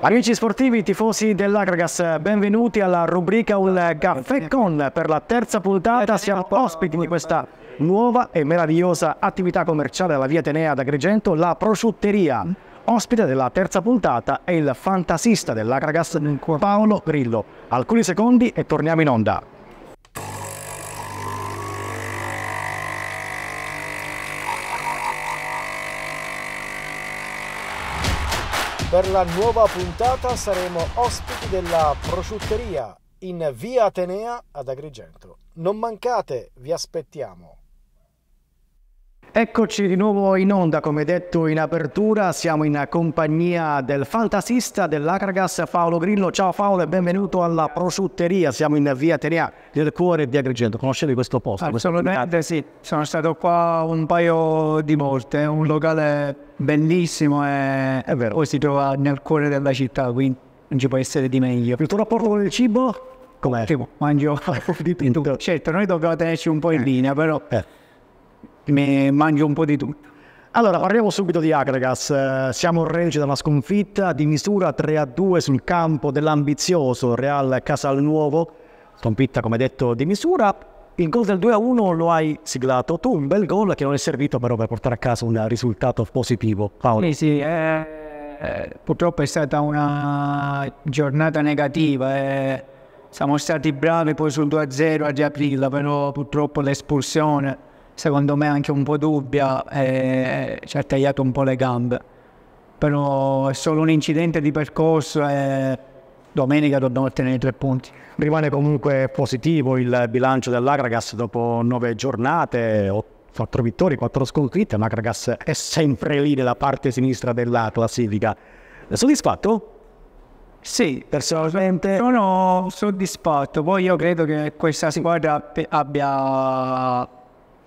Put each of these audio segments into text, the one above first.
Amici sportivi, tifosi dell'Agragas, benvenuti alla rubrica Un caffè con. Per la terza puntata siamo ospiti di questa nuova e meravigliosa attività commerciale alla via Atenea ad Agrigento, la prosciutteria. Ospite della terza puntata è il fantasista dell'Agragas Paolo Grillo. Alcuni secondi e torniamo in onda. Per la nuova puntata saremo ospiti della prosciutteria in via Atenea ad Agrigento. Non mancate, vi aspettiamo. Eccoci di nuovo in onda, come detto in apertura, siamo in compagnia del fantasista dell'Acragas Paolo Grillo. Ciao Paolo e benvenuto alla prosciutteria, siamo in via Tenea del cuore di Agrigento. Conoscete questo posto? Assolutamente sì, sono stato qua un paio di volte, è un locale bellissimo e è vero. poi si trova nel cuore della città, quindi non ci può essere di meglio. Il tuo rapporto con il cibo? Com'è? Ottimo, mangio di tutto. Certo, noi dobbiamo tenerci un po' in eh. linea, però... Eh mi mangio un po' di tutto. Allora, parliamo subito di Agregas. Eh, siamo reggi dalla sconfitta di misura 3-2 a sul campo dell'ambizioso Real Casalnuovo. Sconfitta, come detto, di misura. Il gol del 2-1 a lo hai siglato tu, un bel gol che non è servito però per portare a casa un risultato positivo. Paolo. Sì, sì, eh, eh, purtroppo è stata una giornata negativa. Eh. Siamo stati bravi poi sul 2-0 a a Giaprile, però purtroppo l'espulsione secondo me anche un po' dubbia e eh, ci ha tagliato un po' le gambe. Però è solo un incidente di percorso e domenica dobbiamo ottenere tre punti. Rimane comunque positivo il bilancio dell'Agragas dopo nove giornate, quattro vittorie, quattro sconfitte. L'Agragas è sempre lì nella parte sinistra della classifica. È Soddisfatto? Sì, personalmente sono soddisfatto. Poi io credo che questa squadra abbia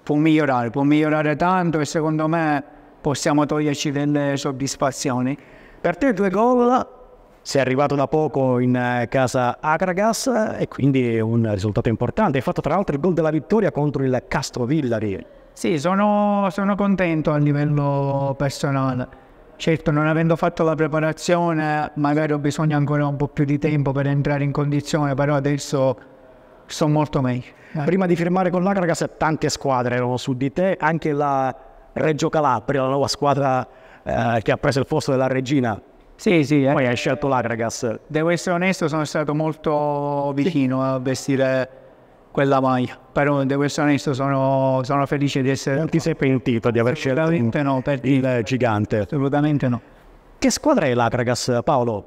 può migliorare, può migliorare tanto e secondo me possiamo toglierci delle soddisfazioni. Per te due gol sei arrivato da poco in eh, casa Agragas e quindi un risultato importante. Hai fatto tra l'altro il gol della vittoria contro il Castro Villari. Sì, sono, sono, contento a livello personale. Certo, non avendo fatto la preparazione, magari ho bisogno ancora un po' più di tempo per entrare in condizione, però adesso sono molto meglio. Eh. Prima di firmare con l'Agragas tante squadre erano su di te, anche la Reggio Calabria, la nuova squadra eh, che ha preso il posto della regina. Sì, sì. Eh. Poi hai scelto l'Agragas. Devo essere onesto, sono stato molto vicino a vestire quella maglia. Però devo essere onesto, sono, sono felice di essere... Non ti sei pentito di aver scelto no, per il gigante? Assolutamente no. Che squadra è l'Agragas, Paolo?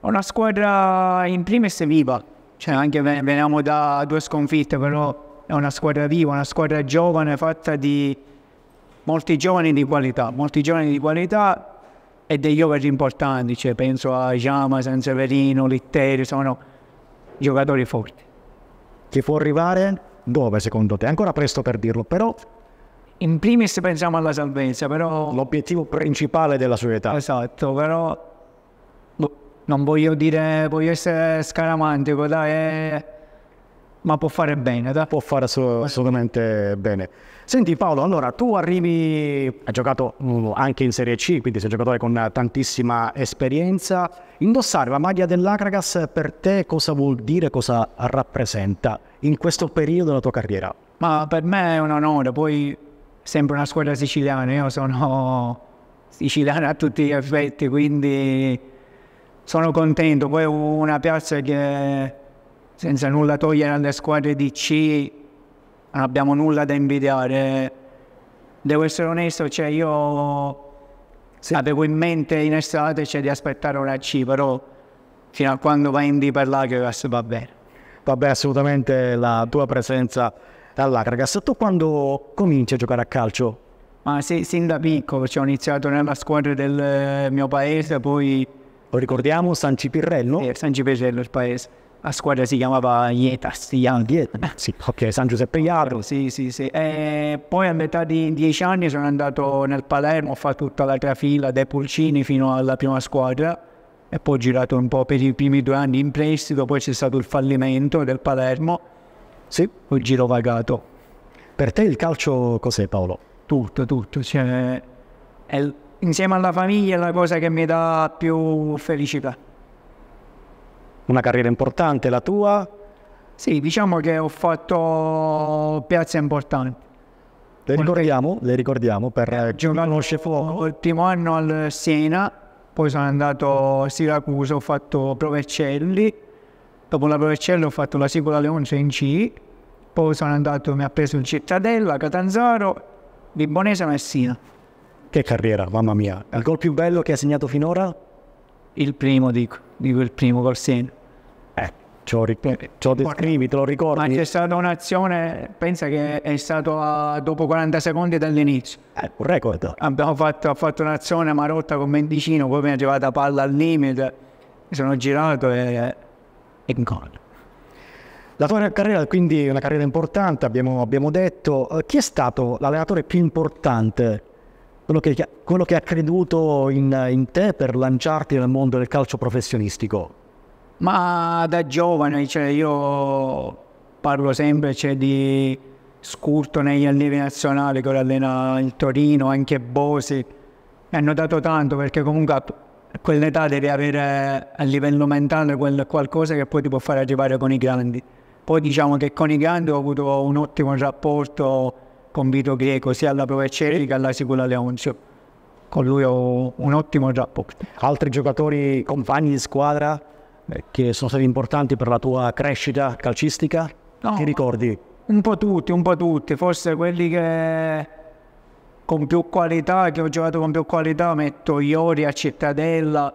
Una squadra in primis viva, cioè anche veniamo da due sconfitte, però è una squadra viva, una squadra giovane fatta di molti giovani di qualità, molti giovani di qualità e degli over importanti, cioè penso a Giama, San Severino, Litteri, sono giocatori forti. Che può arrivare dove secondo te? ancora presto per dirlo, però... In primis pensiamo alla salvezza, però... L'obiettivo principale della società. Esatto, però non voglio dire, voglio essere scaramantico, dai, eh, ma può fare bene, dai. Può fare assolutamente bene. Senti Paolo, allora tu arrivi, hai giocato mm, anche in Serie C, quindi sei giocatore con tantissima esperienza. Indossare la maglia dell'Acragas per te cosa vuol dire, cosa rappresenta in questo periodo della tua carriera? Ma per me è un onore, poi sempre una squadra siciliana, io sono siciliano a tutti gli effetti, quindi sono contento. Poi una piazza che senza nulla togliere alle squadre di C non abbiamo nulla da invidiare. Devo essere onesto, cioè io sì. avevo in mente in estate cioè, di aspettare una C, però fino a quando vai in D per l'Agragas va bene. Vabbè, assolutamente la tua presenza all'Agragas. Tu quando cominci a giocare a calcio? Ma sì, sin da piccolo, cioè, ho iniziato nella squadra del eh, mio paese, poi lo ricordiamo, San Cipirrello? Sì, San Cipirrello il paese. La squadra si chiamava Ietas, Ietas. Eh, sì, ok, San Giuseppe Iato. Sì, sì, sì. E poi a metà di dieci anni sono andato nel Palermo, ho fatto tutta la trafila dai Pulcini fino alla prima squadra e poi ho girato un po' per i primi due anni in prestito, poi c'è stato il fallimento del Palermo. Sì. Ho girovagato. Per te il calcio cos'è Paolo? Tutto, tutto. Cioè, è insieme alla famiglia è la cosa che mi dà più felicità. Una carriera importante la tua? Sì, diciamo che ho fatto piazze importanti. Le ricordiamo, le ricordiamo per eh, chi conosce fuoco. Il anno al Siena, poi sono andato a Siracusa, ho fatto Provercelli, dopo la Provercelli ho fatto la Sicola Leonce in C, poi sono andato, mi ha preso il Cittadella, Catanzaro, Vibonese e Messina. Che carriera, mamma mia. Il gol più bello che ha segnato finora? Il primo, dico, dico il primo col segno. Eh, ce lo, ric- eh, descrivi, te lo ricordi? Ma c'è stata un'azione, pensa che è stato a, dopo 40 secondi dall'inizio. Eh, un record. Abbiamo fatto, fatto un'azione marotta con Mendicino, poi mi è arrivata palla al limite, mi sono girato e... e eh, gol. La tua carriera quindi è una carriera importante, abbiamo, abbiamo detto. Eh, chi è stato l'allenatore più importante quello che, quello che, ha creduto in, in te per lanciarti nel mondo del calcio professionistico? Ma da giovane, cioè io parlo sempre cioè, di Scurto negli allievi nazionali che lo allena il Torino, anche Bosi, mi hanno dato tanto perché comunque a quell'età devi avere a livello mentale qualcosa che poi ti può fare arrivare con i grandi. Poi diciamo che con i grandi ho avuto un ottimo rapporto con Vito Greco, sia alla Pro Vercelli che alla Sicula Leonzio. Con lui ho un ottimo rapporto. Altri giocatori, compagni di squadra eh, che sono stati importanti per la tua crescita calcistica? No, Ti ricordi? Un po' tutti, un po' tutti. Forse quelli che con più qualità, che ho giocato con più qualità, metto Iori a Cittadella,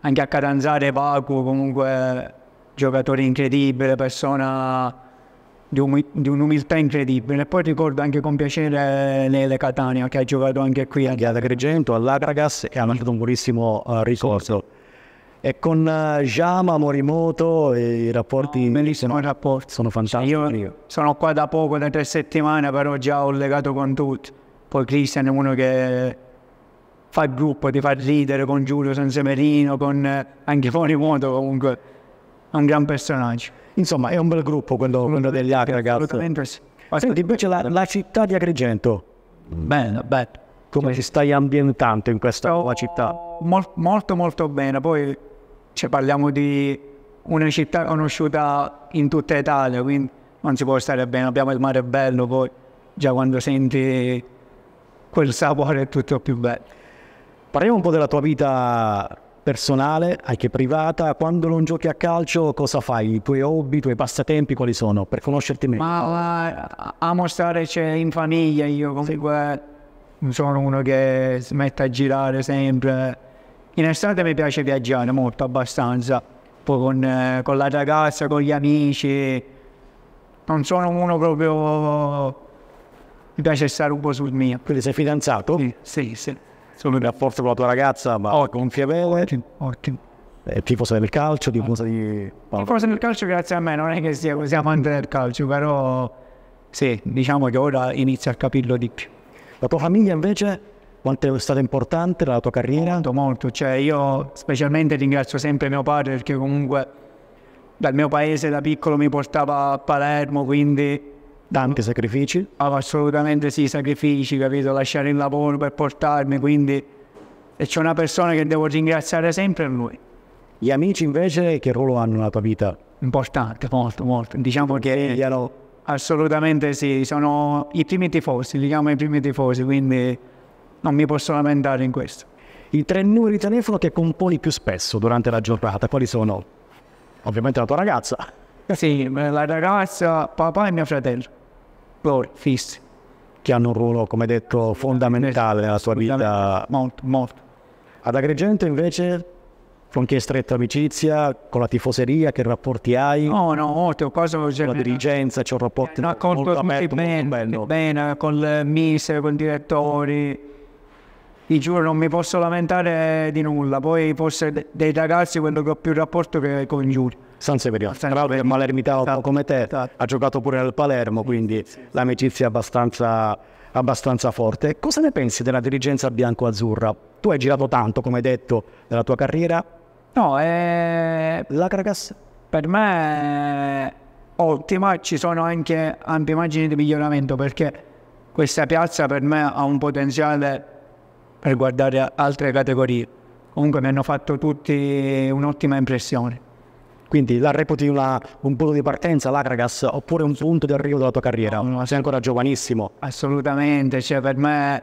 anche a Catanzare Vacuo, comunque giocatore incredibile, persona di, um, di un'umiltà incredibile. E poi ricordo anche con piacere Nele eh, Catania che ha giocato anche qui. Eh. a ad Agrigento, all'Agragas e ha mandato un buonissimo uh, eh, ricordo. E con uh, Jama, Morimoto, i rapporti... No, sono, rapporti. Sono fantastici. Io sono qua da poco, da tre settimane, però già ho legato con tutti. Poi Cristian è uno che fa il gruppo, ti fa ridere con Giulio Sanseverino, con eh, anche Morimoto comunque. È un gran personaggio. Insomma, è un bel gruppo quello, quello degli H, ragazzi. Ma senti, invece la, la città di Agrigento. Bene, bene. Come ci stai ambientando in questa nuova oh, città? Mol, molto, molto bene. Poi cioè, parliamo di una città conosciuta in tutta Italia, quindi non si può stare bene. Abbiamo il mare bello, poi già quando senti quel sapore è tutto più bello. Parliamo un po' della tua vita personale, anche privata, quando non giochi a calcio cosa fai? I tuoi hobby, i tuoi passatempi quali sono? Per conoscerti meglio. Ma uh, eh, amo stare cioè, in famiglia, io comunque sì. sono uno che si mette a girare sempre. In estate mi piace viaggiare molto, abbastanza, poi con, eh, con la ragazza, con gli amici. Non sono uno proprio... Mi piace stare un po' sul mio. Quindi sei fidanzato? Sì, sì. sì. Sono in rapporto con la tua ragazza, ma oh, gonfievole. Ottimo. È eh, tifosa del calcio, ah. tifosa di... Tifosa del calcio grazie a me, non è che sia così amante del calcio, però sì, diciamo che ora inizio a capirlo di più. La tua famiglia invece, quanto è stata importante la tua carriera? Molto, molto. Cioè io specialmente ringrazio sempre mio padre perché comunque dal mio paese da piccolo mi portava a Palermo, quindi Tanti sacrifici? Oh, assolutamente sì, sacrifici, capito? Lasciare il lavoro per portarmi, quindi... E c'è una persona che devo ringraziare sempre a lui. Gli amici invece che ruolo hanno nella tua vita? Importante, molto, molto. Diciamo che... Chiaro. Assolutamente sì, sono i primi tifosi, diciamo i primi tifosi, quindi non mi posso lamentare in questo. I tre numeri di telefono che componi più spesso durante la giornata, quali sono? Ovviamente la tua ragazza. Sì, la ragazza, papà e mio fratello giocatori fissi che hanno un ruolo, come detto, fondamentale nella sua vita. Molto, molto. Ad Agrigento invece con chi è stretta amicizia, con la tifoseria, che rapporti hai? No, no, molto, cosa con la dirigenza, c'è un rapporto eh, no, molto aperto, molto bene, molto bello. bene, con il mister, con i direttori, ti giuro non mi posso lamentare di nulla, poi forse dei ragazzi quello che ho più rapporto che con Giulio. San Severino, San Severino. Tra il malermitato esatto. come te, esatto. ha giocato pure nel Palermo, quindi sì, l'amicizia è abbastanza, abbastanza, forte. Cosa ne pensi della dirigenza bianco-azzurra? Tu hai girato tanto, come hai detto, nella tua carriera. No, eh, la Caracas per me è ottima, ci sono anche ampie margini di miglioramento perché questa piazza per me ha un potenziale per guardare altre categorie. Comunque mi hanno fatto tutti un'ottima impressione. Quindi la reputi una, un punto di partenza l'Agragas oppure un punto di arrivo della tua carriera? No, sei ancora giovanissimo. Assolutamente, cioè per me,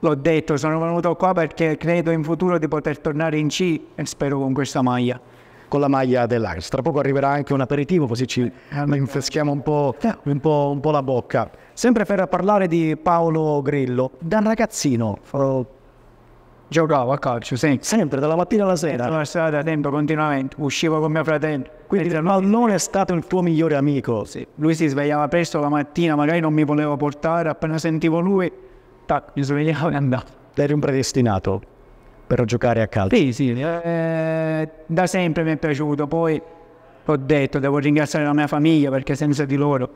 l'ho detto, sono venuto qua perché credo in futuro di poter tornare in C e spero con questa maglia. Con la maglia dell'Agragas. Tra poco arriverà anche un aperitivo così ci eh, infeschiamo un po', un, po', un po', la bocca. Sempre per parlare di Paolo Grillo, da ragazzino... Oh, Giocavo a calcio, sempre. Sempre, dalla mattina alla sera. Sono stato tempo continuamente, uscivo con mio fratello. Quindi il pallone è stato il tuo migliore amico. Sì. Lui si svegliava presto la mattina, magari non mi voleva portare, appena sentivo lui, tac, mi svegliavo e andavo. Eri un predestinato per giocare a calcio? Sì, sì, eh, da sempre mi è piaciuto. Poi ho detto, devo ringraziare la mia famiglia perché senza di loro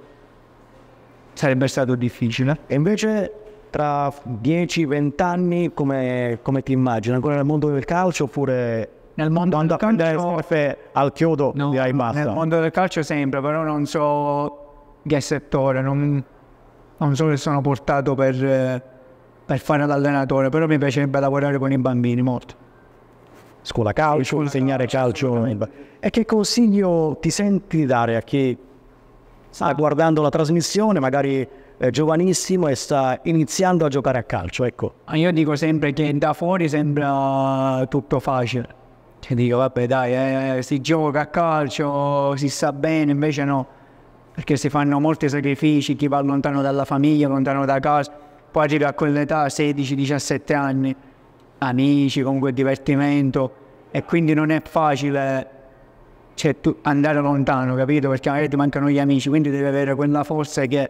sarebbe stato difficile. E invece tra 10-20 anni come, come, ti immagini? Ancora nel mondo del calcio oppure... Nel mondo del calcio... Al chiodo no, direi basta. Nel mondo del calcio sempre, però non so che settore, non, non so se sono portato per, per fare l'allenatore, però mi piacerebbe lavorare con i bambini molto scuola calcio, insegnare calcio. E che consiglio ti senti dare a chi sta guardando la trasmissione, magari eh, giovanissimo e sta iniziando a giocare a calcio. Ecco. Io dico sempre che da fuori sembra tutto facile. Ti dico, vabbè, dai, eh, si gioca a calcio, si sa bene, invece no, perché si fanno molti sacrifici. Chi va lontano dalla famiglia, lontano da casa, poi arriva a quell'età, 16-17 anni, amici, comunque divertimento, e quindi non è facile cioè, andare lontano, capito? Perché magari ti mancano gli amici, quindi devi avere quella forza che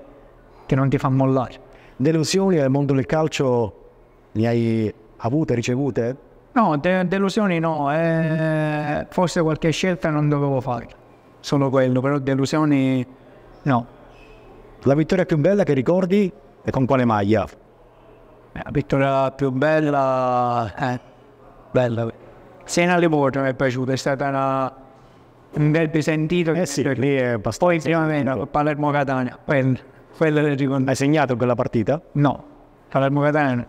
che non ti fa mollare. Delusioni al mondo del calcio ne hai avute, ricevute? No, de delusioni no, eh, forse qualche scelta non dovevo fare, solo quello, però delusioni no. La vittoria più bella che ricordi e con quale maglia? La vittoria più bella, eh, bella. Sena Livorno mi è piaciuta, è stata una, un bel sentito. Eh sì, lì è abbastanza. Poi prima Palermo Catania, bella. Quella del ricontagno. Hai segnato quella partita? No, con il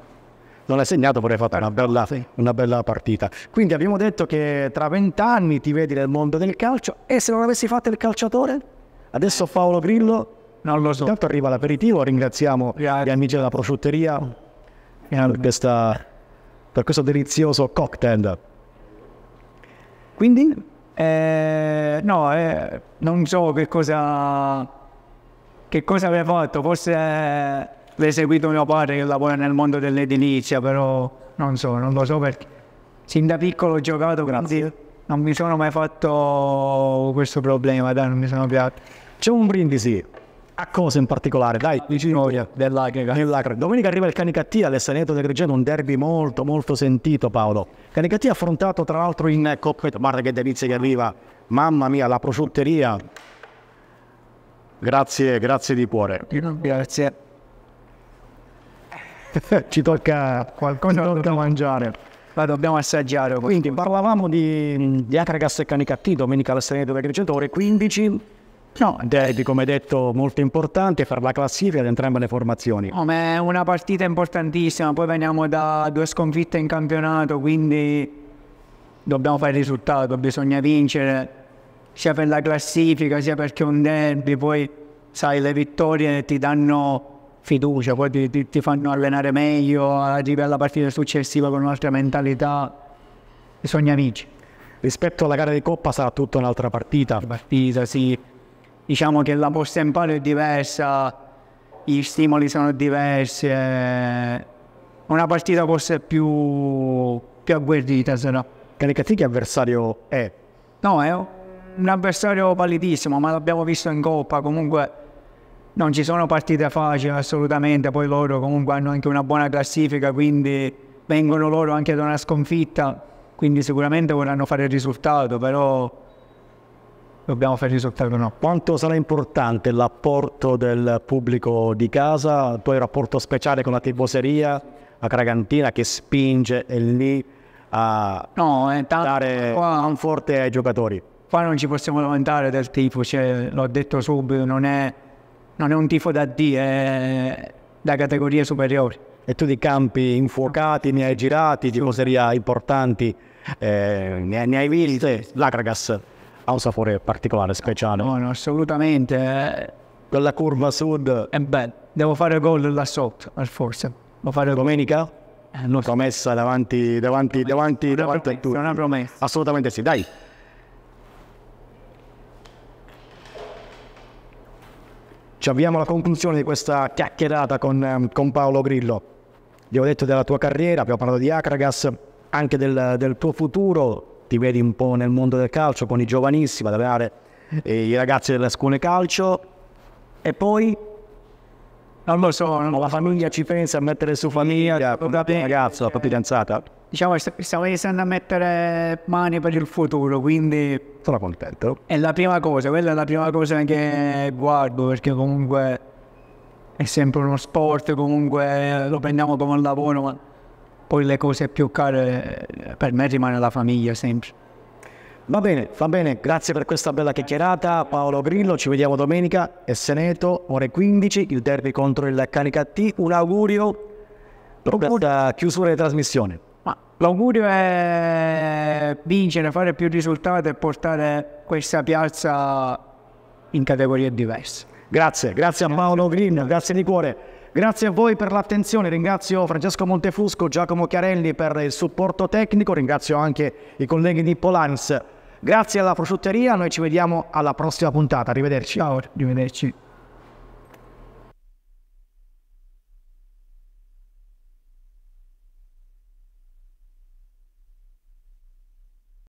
Non hai segnato, vorrei fare una bella, una bella partita. Quindi abbiamo detto che tra vent'anni ti vedi nel mondo del calcio e se non avessi fatto il calciatore? Adesso eh. Paolo Grillo non lo so. Intanto arriva l'aperitivo, ringraziamo Grazie. gli amici della prosciutteria mm. per, questa, per, questo delizioso cocktail. Quindi? Eh, no, eh, non so che cosa che cosa aveva fatto? Forse eh, l'ha seguito mio padre che lavora nel mondo dell'edilizia, però non so, non lo so perché sin da piccolo ho giocato, grazie. Non mi sono mai fatto questo problema, dai, non mi sono piatto. C'è un brindisi a cosa in particolare? Dai, vicino dell'Acre. Domenica arriva il Canicattia all'Esaneto del Grigiano, un derby molto molto sentito Paolo. Canicattia affrontato tra l'altro in Coppa, guarda che delizia che arriva, mamma mia la prosciutteria, Grazie, grazie di cuore. Grazie. Ci tocca qualcosa da mangiare. La dobbiamo assaggiare. Quindi parlavamo di, di Acragas e Canicattì, domenica alla Serena dove Grigetore, 15. No, derby come detto molto importante per la classifica di entrambe le formazioni. No, ma è una partita importantissima, poi veniamo da due sconfitte in campionato, quindi dobbiamo fare il risultato, bisogna vincere sia per la classifica, sia perché un derby, poi sai le vittorie ti danno fiducia, poi ti, ti, ti fanno allenare meglio, arrivi alla partita successiva con un'altra mentalità, bisogna amici. Rispetto alla gara di Coppa sarà tutta un'altra partita. Partita, sì. Diciamo che la posta in palio è diversa, gli stimoli sono diversi. Eh. Una partita forse più, più agguerrita sarà. che avversario è? No, è un avversario validissimo, ma l'abbiamo visto in Coppa, comunque non ci sono partite facili assolutamente, poi loro comunque hanno anche una buona classifica, quindi vengono loro anche da una sconfitta, quindi sicuramente vorranno fare il risultato, però dobbiamo fare il risultato no. Quanto sarà importante l'apporto del pubblico di casa, il tuo rapporto speciale con la tifoseria, la Cragantina che spinge e lì a no, dare qua... un forte ai giocatori? Qua non ci possiamo lamentare del tifo, cioè, l'ho detto subito, non è, non è un tifo da D, è da categorie superiori. E tu di campi infuocati ne hai girati, di tifoserie importanti, eh, ne, ne, hai visti? Sì. ha un sapore particolare, speciale. No, no assolutamente. Quella eh. curva sud. E eh, beh, devo fare gol là sotto, forse. fare Domenica? Goal. Eh, Promessa davanti, davanti, davanti, davanti, a tutti. È Una promessa. Assolutamente sì, dai. Ci avviamo alla conclusione di questa chiacchierata con, ehm, con Paolo Grillo. Gli ho detto della tua carriera, abbiamo parlato di Acragas, anche del, del tuo futuro. Ti vedi un po' nel mondo del calcio con i giovanissimi, ad avere eh, i ragazzi della scuola calcio. E poi non lo so, non la famiglia ci pensa a mettere su famiglia, un ragazzo, la propria fidanzata diciamo che stiamo iniziando a mettere mani per il futuro, quindi... Sono contento. È la prima cosa, quella è la prima cosa che guardo, perché comunque è sempre uno sport, comunque lo prendiamo come un lavoro, ma poi le cose più care per me rimane la famiglia sempre. Va bene, va bene, grazie per questa bella chiacchierata Paolo Grillo, ci vediamo domenica, e Seneto, ore 15, il derby contro il Canicattì, un augurio per questa chiusura di trasmissione. L'augurio è vincere, fare più risultati e portare questa piazza in categorie diverse. Grazie, grazie a Paolo Green, grazie di cuore. Grazie a voi per l'attenzione, ringrazio Francesco Montefusco, Giacomo Chiarelli per il supporto tecnico, ringrazio anche i colleghi di Polans. Grazie alla prosciutteria, noi ci vediamo alla prossima puntata, arrivederci. Ciao, arrivederci.